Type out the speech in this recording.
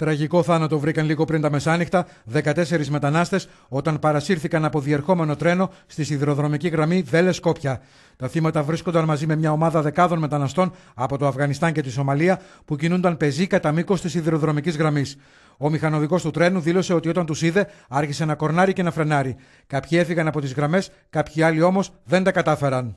Τραγικό θάνατο βρήκαν λίγο πριν τα μεσάνυχτα 14 μετανάστες όταν παρασύρθηκαν από διερχόμενο τρένο στη σιδηροδρομική γραμμή Δέλε Σκόπια. Τα θύματα βρίσκονταν μαζί με μια ομάδα δεκάδων μεταναστών από το Αφγανιστάν και τη Σομαλία που κινούνταν πεζή κατά μήκος της σιδηροδρομικής γραμμής. Ο μηχανοδικός του τρένου δήλωσε ότι όταν τους είδε άρχισε να κορνάρει και να φρενάρει. Κάποιοι έφυγαν από τις γραμμές, κάποιοι άλλοι όμως δεν τα κατάφεραν.